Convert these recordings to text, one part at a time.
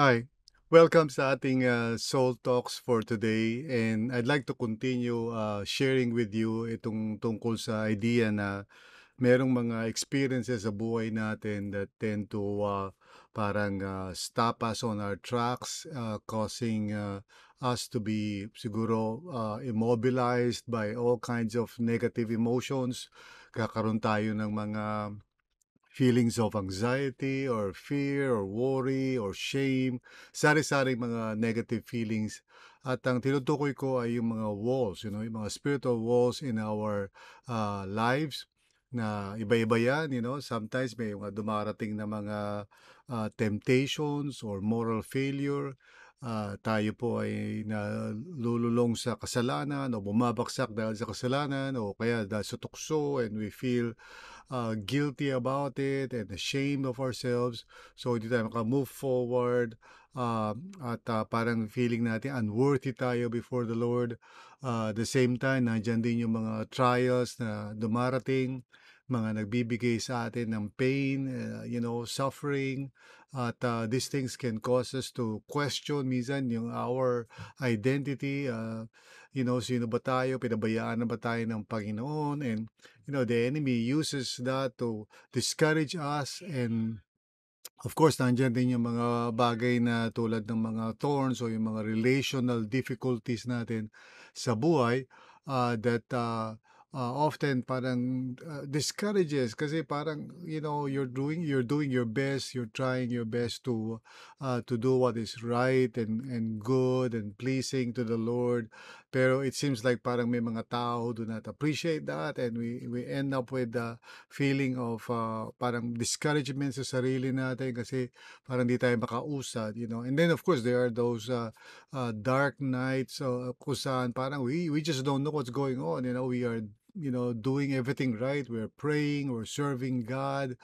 Hi, welcome sa ating uh, Soul Talks for today and I'd like to continue uh, sharing with you itong tungkol sa idea na merong mga experiences sa buhay natin that tend to uh, parang uh, stop us on our tracks uh, causing uh, us to be siguro uh, immobilized by all kinds of negative emotions. Kakaroon tayo ng mga feelings of anxiety or fear or worry or shame, sari-sari mga negative feelings. At ang tinutukoy ko ay yung mga walls, you know, yung mga spiritual walls in our uh, lives na iba-iba yan, you know, sometimes may mga dumarating na mga uh, temptations or moral failure uh, tayo po ay nalululong sa kasalanan o bumabaksak dahil sa kasalanan o kaya dahil sa tukso and we feel uh, guilty about it and ashamed of ourselves. So hindi tayo maka-move forward uh, at uh, parang feeling natin unworthy tayo before the Lord. Uh, at the same time, nandyan din yung mga trials na dumarating mga nagbibigay sa atin ng pain, uh, you know, suffering, at uh, these things can cause us to question minsan yung our identity, uh, you know, sino ba tayo, pinabayaan na ba tayo ng Panginoon, and, you know, the enemy uses that to discourage us and Of course, nandiyan din yung mga bagay na tulad ng mga thorns o yung mga relational difficulties natin sa buhay uh, that uh, uh, often parang uh, discourages kasi parang you know you're doing you're doing your best you're trying your best to uh, to do what is right and and good and pleasing to the Lord pero it seems like parang may mga tao do not appreciate that and we we end up with the feeling of uh, parang discouragement sa sarili natin kasi parang di tayo makausad you know and then of course there are those uh, uh, dark nights uh, kung parang we we just don't know what's going on you know we are you know, doing everything right. We're praying, or serving God,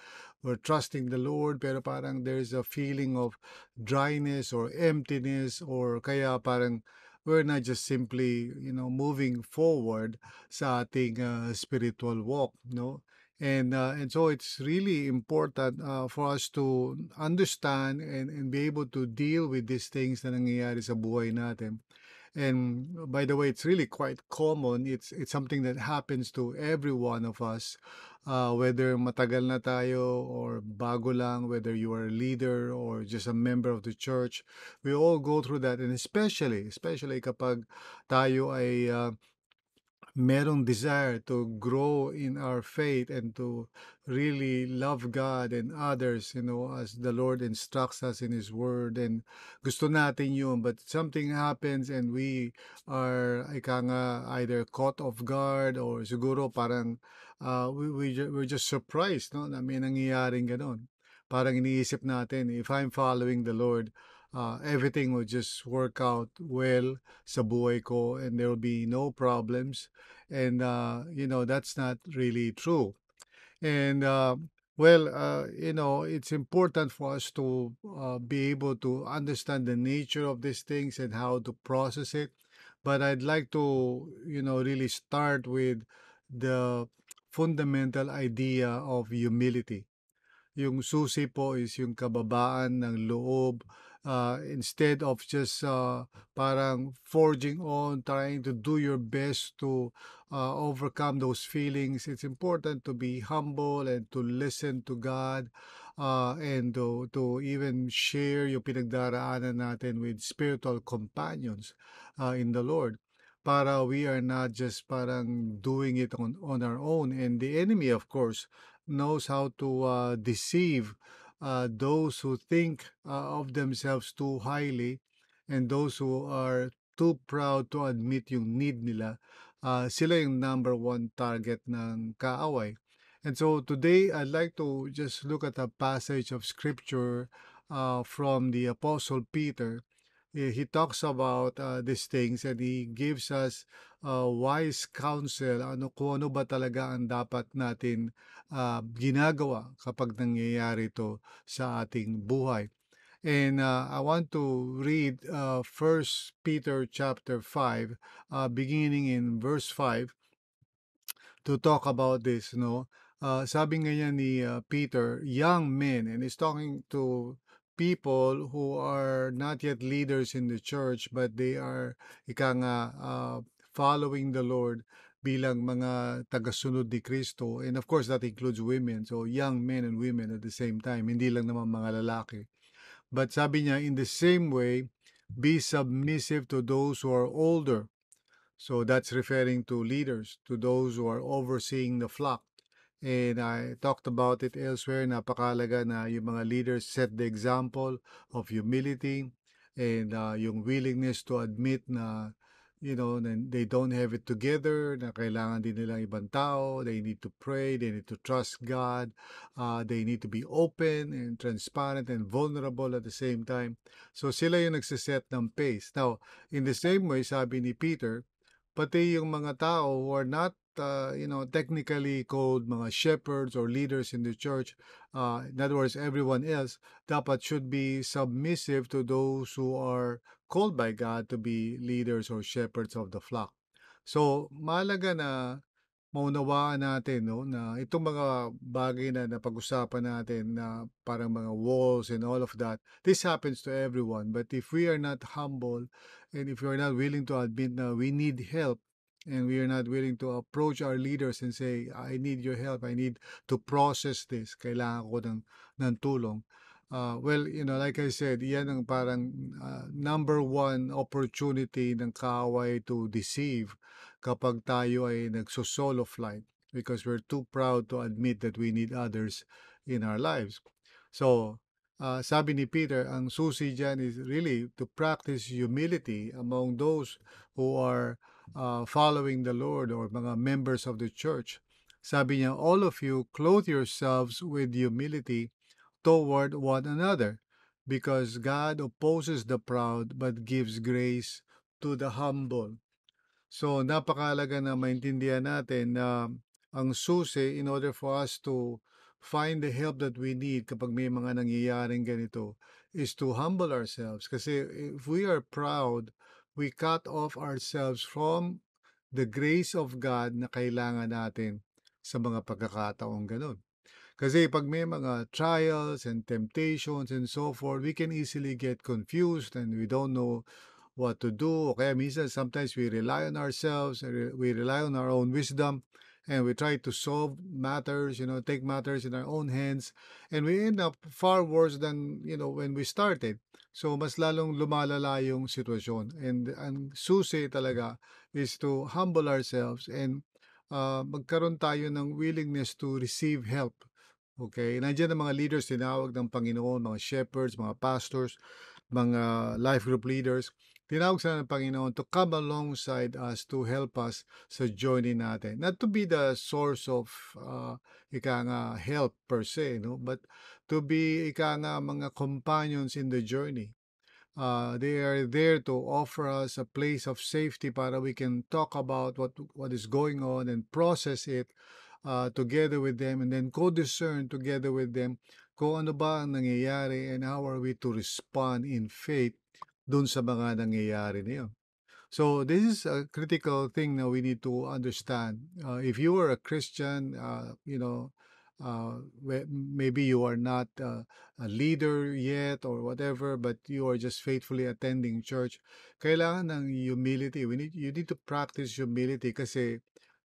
we're trusting the Lord, pero parang there's a feeling of dryness or emptiness or kaya parang we're not just simply, you know, moving forward sa ating uh, spiritual walk, no? and uh, and so it's really important uh, for us to understand and, and be able to deal with these things na nangyayari sa buhay natin. And by the way, it's really quite common. It's it's something that happens to every one of us, uh, whether matagal na tayo or bago lang, whether you are a leader or just a member of the church. We all go through that, and especially especially kapag tayo ay uh, merong desire to grow in our faith and to really love God and others, you know, as the Lord instructs us in His Word. And gusto natin yun, but something happens and we are, ika nga, either caught off guard or siguro parang uh, we, we, we're just surprised, no, na may nangyayaring ganun. Parang iniisip natin, if I'm following the Lord, uh, everything will just work out well sa buhay ko and there will be no problems. And, uh, you know, that's not really true. And, uh, well, uh, you know, it's important for us to uh, be able to understand the nature of these things and how to process it. But I'd like to, you know, really start with the fundamental idea of humility. Yung susi po is yung kababaan ng loob, uh, instead of just uh, parang forging on, trying to do your best to uh, overcome those feelings. It's important to be humble and to listen to God uh, and to, to even share yung pinagdaraanan natin with spiritual companions uh, in the Lord para we are not just parang doing it on, on our own. And the enemy, of course, knows how to uh, deceive uh, those who think uh, of themselves too highly and those who are too proud to admit yung need nila, uh, sila yung number one target ng kaaway. And so today, I'd like to just look at a passage of scripture uh, from the Apostle Peter he talks about uh, these things and he gives us uh, wise counsel ano kung ano ba talaga ang dapat natin uh, ginagawa kapag nangyayari ito sa ating buhay. And uh, I want to read uh, 1 Peter chapter 5 uh, beginning in verse 5 to talk about this, no? Uh, sabi nga niya ni uh, Peter, young men, and he's talking to people who are not yet leaders in the church but they are ika nga uh, following the Lord bilang mga tagasunod ni Kristo and of course that includes women so young men and women at the same time hindi lang naman mga lalaki but sabi niya in the same way be submissive to those who are older so that's referring to leaders to those who are overseeing the flock And I talked about it elsewhere. Napakalaga na yung mga leaders set the example of humility and uh, yung willingness to admit na you know, they don't have it together, na kailangan din nilang ibang tao, they need to pray, they need to trust God, uh, they need to be open and transparent and vulnerable at the same time. So sila yung nagsiset ng pace. Now, in the same way, sabi ni Peter, pati yung mga tao who are not uh, you know, technically called mga shepherds or leaders in the church, uh, in other words, everyone else, dapat should be submissive to those who are called by God to be leaders or shepherds of the flock. So, malaga na maunawaan natin no, na itong mga bagay na napag-usapan natin na parang mga walls and all of that, this happens to everyone. But if we are not humble and if we are not willing to admit na we need help, and we are not willing to approach our leaders and say, I need your help, I need to process this, kailangan ko ng, ng tulong. Uh, well, you know, like I said, yan ang parang uh, number one opportunity ng kaaway to deceive kapag tayo ay nagso-solo flight because we're too proud to admit that we need others in our lives. So, uh, sabi ni Peter, ang susi dyan is really to practice humility among those who are uh, following the Lord or mga members of the church. Sabi niya, all of you clothe yourselves with humility toward one another because God opposes the proud but gives grace to the humble. So napakalaga na maintindihan natin na ang susi in order for us to find the help that we need kapag may mga nangyayaring ganito is to humble ourselves. Kasi if we are proud, we cut off ourselves from the grace of God na kailangan natin sa mga pagkakataong ganun. Kasi pag may mga trials and temptations and so forth, we can easily get confused and we don't know what to do. Kaya minsan, sometimes we rely on ourselves, we rely on our own wisdom and we try to solve matters, you know, take matters in our own hands, and we end up far worse than, you know, when we started. So, mas lalong lumalala yung sitwasyon. And ang susi talaga is to humble ourselves and uh, magkaroon tayo ng willingness to receive help. Okay? Nandiyan ang mga leaders tinawag ng Panginoon, mga shepherds, mga pastors, mga life group leaders tinawag sila ng Panginoon to come alongside us, to help us sa journey natin. Not to be the source of, uh, ika nga, help per se, no? but to be, ika nga, mga companions in the journey. Uh, they are there to offer us a place of safety para we can talk about what what is going on and process it uh, together with them and then co-discern together with them kung ano ba ang nangyayari and how are we to respond in faith doon sa mga nangyayari na yun. So this is a critical thing that we need to understand. Uh, if you are a Christian, uh, you know, uh, maybe you are not uh, a leader yet or whatever, but you are just faithfully attending church. Kailangan ng humility. We need, you need to practice humility kasi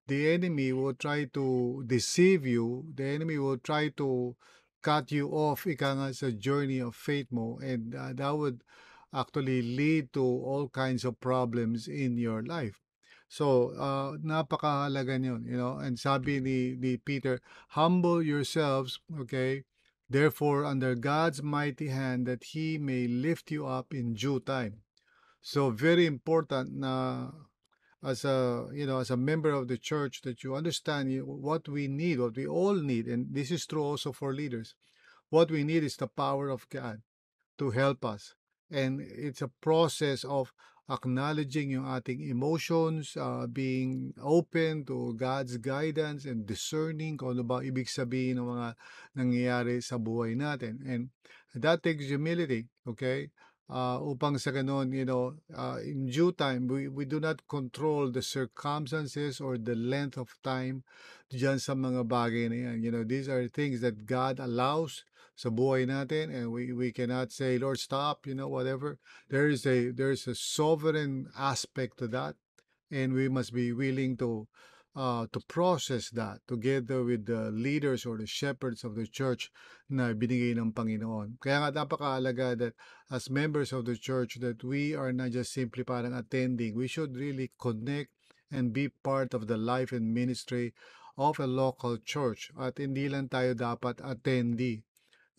the enemy will try to deceive you. The enemy will try to cut you off ika nga sa journey of faith mo and uh, that would actually lead to all kinds of problems in your life. So, uh, napakahalaga yun, you know. And sabi ni, ni Peter, humble yourselves, okay, therefore under God's mighty hand that He may lift you up in due time. So, very important na as a, you know, as a member of the church that you understand what we need, what we all need. And this is true also for leaders. What we need is the power of God to help us and it's a process of acknowledging yung ating emotions, uh, being open to God's guidance and discerning kung ano ba ibig sabihin ng mga nangyayari sa buhay natin. And that takes humility, okay? Uh, upang sa ganun, you know, uh, in due time, we, we do not control the circumstances or the length of time dyan sa mga bagay na yan. You know, these are things that God allows sa buhay natin and we, we cannot say, Lord, stop, you know, whatever. There is a, there is a sovereign aspect to that and we must be willing to uh, to process that together with the leaders or the shepherds of the church na binigay ng Panginoon. Kaya nga napakahalaga that as members of the church that we are not just simply parang attending. We should really connect and be part of the life and ministry of a local church. At hindi lang tayo dapat attendee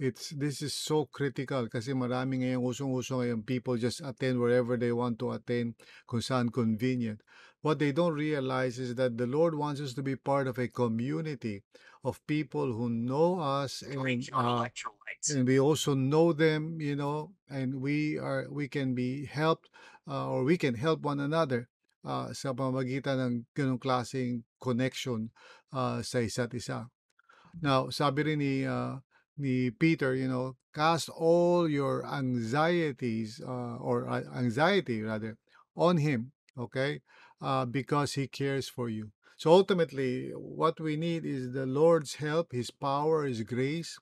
It's this is so critical kasi marami ngayong usong-uso ngayon people just attend wherever they want to attend kung saan convenient. What they don't realize is that the Lord wants us to be part of a community of people who know us and, uh, and we also know them, you know, and we are we can be helped uh, or we can help one another uh, sa pamamagitan ng ganong klaseng connection uh, sa isa't isa. Now, sabi rin ni uh, ni Peter, you know, cast all your anxieties uh, or uh, anxiety rather on him, okay? Uh, because he cares for you. So ultimately, what we need is the Lord's help, his power, his grace.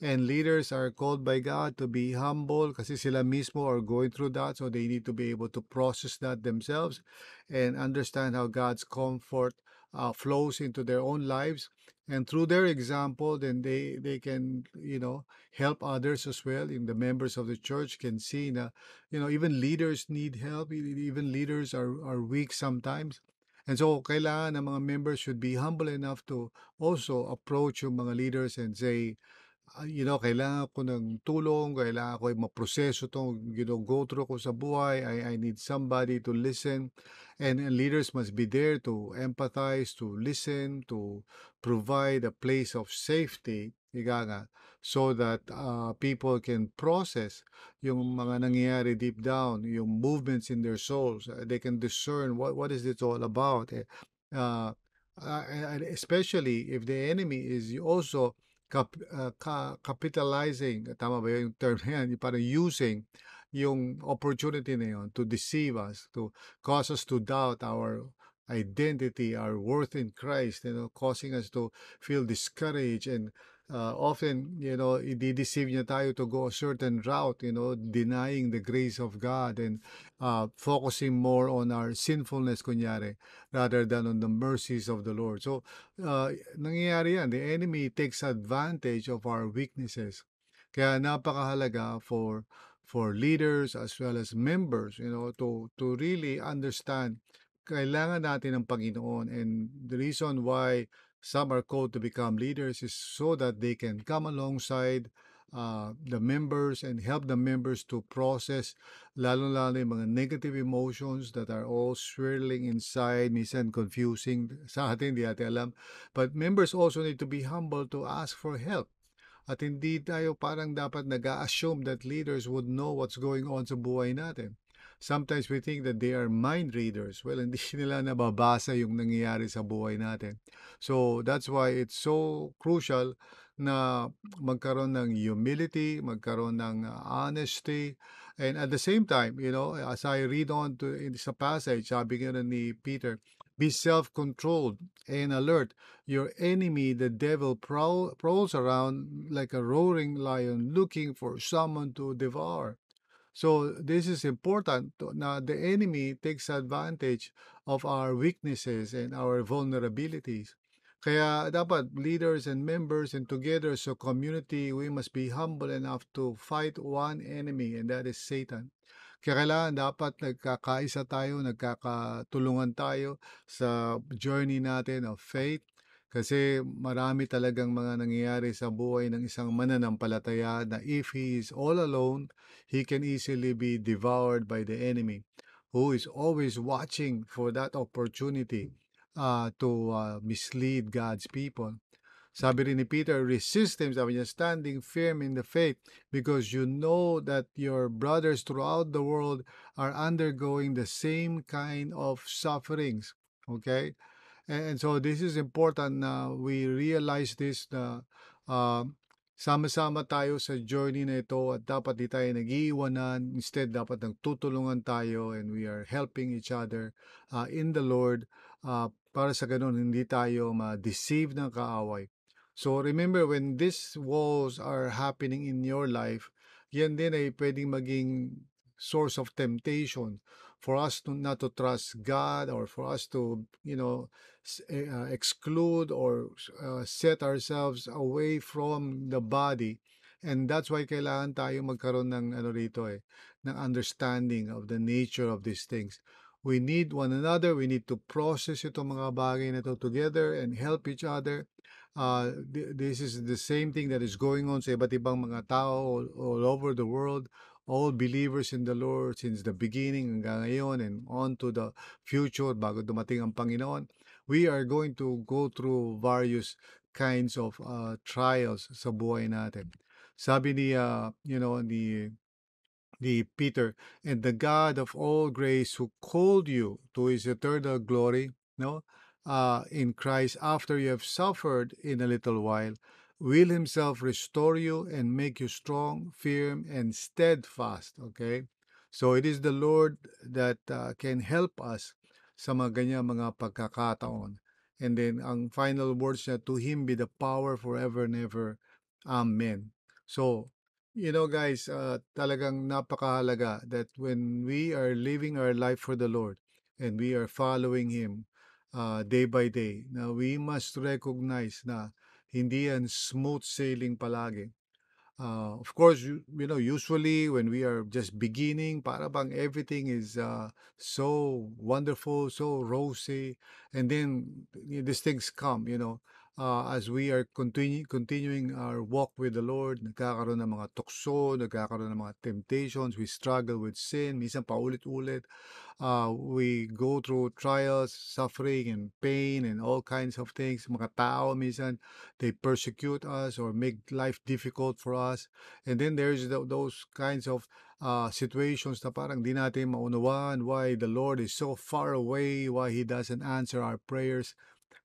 And leaders are called by God to be humble kasi sila mismo are going through that. So they need to be able to process that themselves and understand how God's comfort uh, flows into their own lives and through their example then they they can you know help others as well in the members of the church can see that you know even leaders need help e-, e-, even leaders are are weak sometimes and so kailangan ng mga members should be humble enough to also approach yung mga leaders and say you know, kailangan ko ng tulong, kailangan ko ay maproseso itong you know, go through ko sa buhay, I, I need somebody to listen, and, and leaders must be there to empathize, to listen, to provide a place of safety, ika so that uh, people can process yung mga nangyayari deep down, yung movements in their souls, uh, they can discern what, what is it all about, uh, uh, especially if the enemy is also cap, uh, ah, ka, capitalizing, tama ba yung term na yan, parang using yung opportunity na yun to deceive us, to cause us to doubt our identity, our worth in Christ, you know, causing us to feel discouraged and uh, often, you know, it deceive niya tayo to go a certain route, you know, denying the grace of God and uh, focusing more on our sinfulness, kunyari, rather than on the mercies of the Lord. So, uh, nangyayari yan. The enemy takes advantage of our weaknesses. Kaya napakahalaga for for leaders as well as members, you know, to to really understand kailangan natin ng Panginoon and the reason why Some are called to become leaders is so that they can come alongside uh, the members and help the members to process lalo-lalo yung mga negative emotions that are all swirling inside, minsan confusing. Sa atin, di atin alam. But members also need to be humble to ask for help. At hindi tayo parang dapat nag assume that leaders would know what's going on sa buhay natin sometimes we think that they are mind readers. Well, hindi nila nababasa yung nangyayari sa buhay natin. So that's why it's so crucial na magkaroon ng humility, magkaroon ng uh, honesty, and at the same time, you know, as I read on to in this passage, sabi nga ni Peter, be self-controlled and alert. Your enemy, the devil, prowl, prowls around like a roaring lion looking for someone to devour. So this is important. Now the enemy takes advantage of our weaknesses and our vulnerabilities. Kaya dapat leaders and members and together so community, we must be humble enough to fight one enemy and that is Satan. Kaya kailangan dapat nagkakaisa tayo, nagkakatulungan tayo sa journey natin of faith, kasi marami talagang mga nangyayari sa buhay ng isang mananampalataya na if he is all alone, he can easily be devoured by the enemy who is always watching for that opportunity uh, to uh, mislead God's people. Sabi rin ni Peter, resist him, sabi niya, standing firm in the faith because you know that your brothers throughout the world are undergoing the same kind of sufferings. Okay? And, and so this is important na we realize this na uh, sama-sama tayo sa journey na ito at dapat di tayo nag-iiwanan. Instead, dapat nagtutulungan tayo and we are helping each other uh, in the Lord uh, para sa ganun hindi tayo ma-deceive ng kaaway. So remember, when these walls are happening in your life, yan din ay pwedeng maging source of temptation for us to not to trust God or for us to you know eh, uh, exclude or uh, set ourselves away from the body and that's why kailangan tayo magkaroon ng ano rito eh ng understanding of the nature of these things we need one another we need to process itong mga bagay na to together and help each other uh, th this is the same thing that is going on sa iba't ibang mga tao all, all over the world all believers in the Lord since the beginning hanggang ngayon and on to the future bago dumating ang Panginoon, we are going to go through various kinds of uh, trials sa buhay natin. Sabi ni, uh, you know, ni ni Peter, and the God of all grace who called you to his eternal glory, no, uh, in Christ after you have suffered in a little while will himself restore you and make you strong, firm, and steadfast. Okay? So it is the Lord that uh, can help us sa mga ganyan mga pagkakataon. And then ang final words niya, to Him be the power forever and ever. Amen. So, you know guys, uh, talagang napakahalaga that when we are living our life for the Lord and we are following Him uh, day by day, now we must recognize na hindi yan smooth sailing palagi. Uh, of course, you, you know, usually when we are just beginning, para bang everything is uh, so wonderful, so rosy, and then these things come, you know uh, as we are continu- continuing our walk with the Lord, nagkakaroon ng mga tukso, nagkakaroon ng mga temptations, we struggle with sin, minsan paulit-ulit. Uh, we go through trials, suffering, and pain, and all kinds of things. Mga tao, minsan, they persecute us or make life difficult for us. And then there's the, those kinds of uh, situations na parang di natin maunawaan why the Lord is so far away, why He doesn't answer our prayers.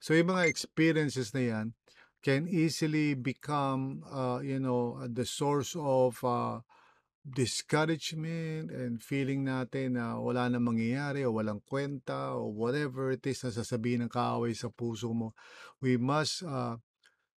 So yung mga experiences na yan can easily become, uh, you know, uh, the source of uh, discouragement and feeling natin na wala na mangyayari o walang kwenta o whatever it is na sasabihin ng kaaway sa puso mo. We must uh,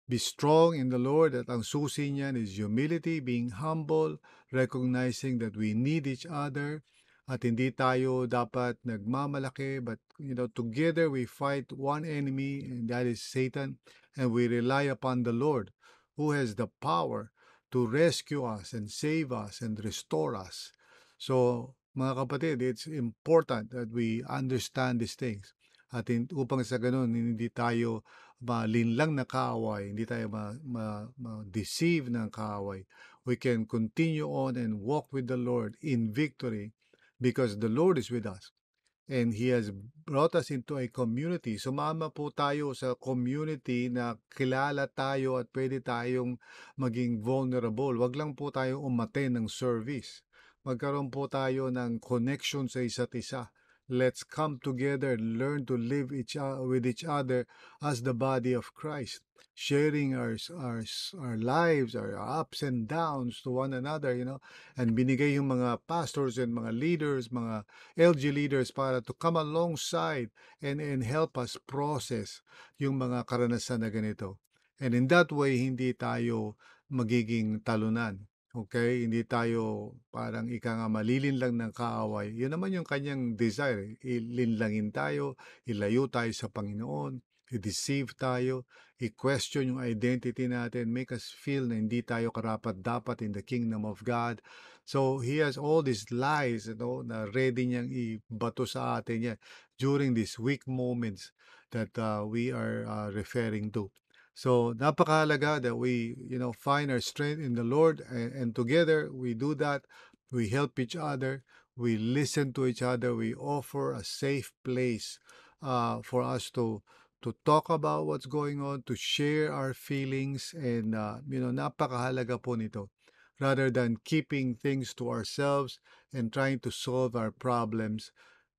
be strong in the Lord at ang susi niyan is humility, being humble, recognizing that we need each other, at hindi tayo dapat nagmamalaki, but you know, together we fight one enemy, and that is Satan, and we rely upon the Lord, who has the power to rescue us and save us and restore us. So, mga kapatid, it's important that we understand these things. At in, upang sa ganun, hindi tayo malinlang na kaaway, hindi tayo ma-deceive ma, ma, ma ng kaaway. We can continue on and walk with the Lord in victory because the Lord is with us. And He has brought us into a community. Sumama po tayo sa community na kilala tayo at pwede tayong maging vulnerable. Huwag lang po tayong umate ng service. Magkaroon po tayo ng connection sa isa't isa Let's come together and learn to live each, with each other as the body of Christ, sharing our, our, our lives, our ups and downs to one another, you know. And binigay yung mga pastors and mga leaders, mga LG leaders para to come alongside and, and help us process yung mga karanasan na ganito. And in that way, hindi tayo magiging talunan. Okay, hindi tayo parang ika nga lang ng kaaway. Yun naman yung kanyang desire. Ilinlangin tayo, ilayo tayo sa Panginoon, i-deceive tayo, i-question yung identity natin, make us feel na hindi tayo karapat dapat in the kingdom of God. So he has all these lies you know, na ready niyang ibato sa atin yan during these weak moments that uh, we are uh, referring to. So napakahalaga that we, you know, find our strength in the Lord and, and together we do that. We help each other. We listen to each other. We offer a safe place uh, for us to to talk about what's going on, to share our feelings, and uh, you know, napakahalaga po nito. Rather than keeping things to ourselves and trying to solve our problems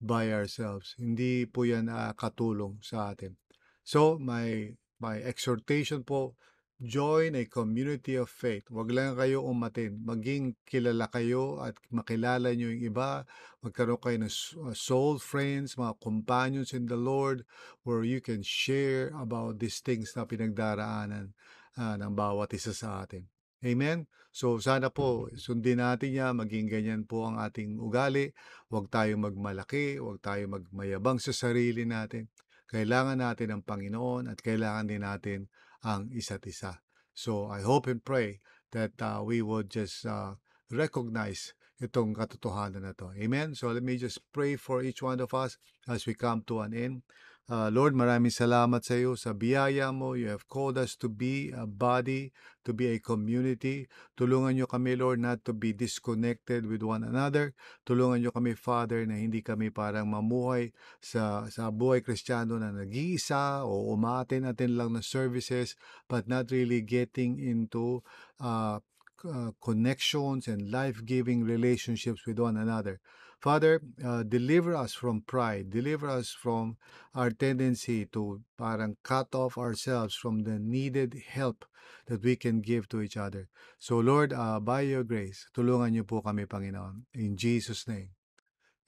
by ourselves. Hindi po yan uh, katulong sa atin. So, my My exhortation po, join a community of faith. Huwag lang kayo umatin. Maging kilala kayo at makilala nyo yung iba. Magkaroon kayo ng uh, soul friends, mga companions in the Lord, where you can share about these things na pinagdaraanan uh, ng bawat isa sa atin. Amen? So sana po sundin natin niya, maging ganyan po ang ating ugali. Huwag tayo magmalaki, huwag tayo magmayabang sa sarili natin. Kailangan natin ang Panginoon at kailangan din natin ang isa't isa. So I hope and pray that uh, we would just uh, recognize itong katotohanan na to. Amen? So let me just pray for each one of us as we come to an end. Uh, Lord, maraming salamat sa iyo sa biyaya mo. You have called us to be a body, to be a community. Tulungan niyo kami, Lord, not to be disconnected with one another. Tulungan niyo kami, Father, na hindi kami parang mamuhay sa, sa buhay kristyano na nag-iisa o umatin-atin lang na services but not really getting into uh, uh, connections and life-giving relationships with one another. Father, uh, deliver us from pride. Deliver us from our tendency to parang cut off ourselves from the needed help that we can give to each other. So Lord, uh, by your grace, tulungan niyo po kami, Panginoon. In Jesus' name.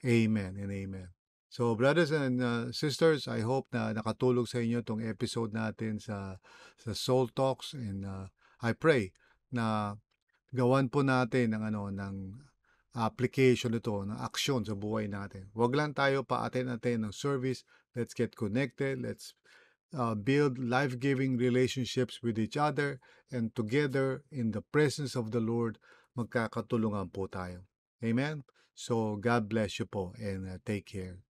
Amen and amen. So brothers and uh, sisters, I hope na nakatulog sa inyo tong episode natin sa sa Soul Talks and uh, I pray na gawan po natin ng ano ng application ito, ng aksyon sa buhay natin. Huwag lang tayo paaten attend ng service. Let's get connected. Let's uh, build life-giving relationships with each other and together in the presence of the Lord, magkakatulungan po tayo. Amen? So, God bless you po and uh, take care.